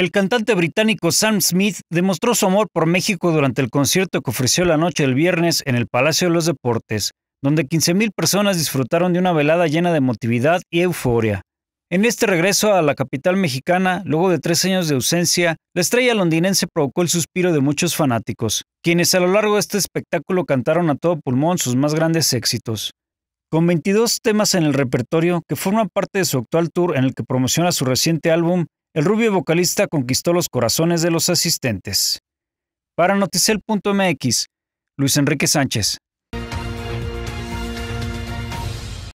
El cantante británico Sam Smith demostró su amor por México durante el concierto que ofreció la noche del viernes en el Palacio de los Deportes, donde 15.000 personas disfrutaron de una velada llena de emotividad y euforia. En este regreso a la capital mexicana, luego de tres años de ausencia, la estrella londinense provocó el suspiro de muchos fanáticos, quienes a lo largo de este espectáculo cantaron a todo pulmón sus más grandes éxitos. Con 22 temas en el repertorio que forman parte de su actual tour en el que promociona su reciente álbum, el rubio vocalista conquistó los corazones de los asistentes. Para Noticel.mx, Luis Enrique Sánchez.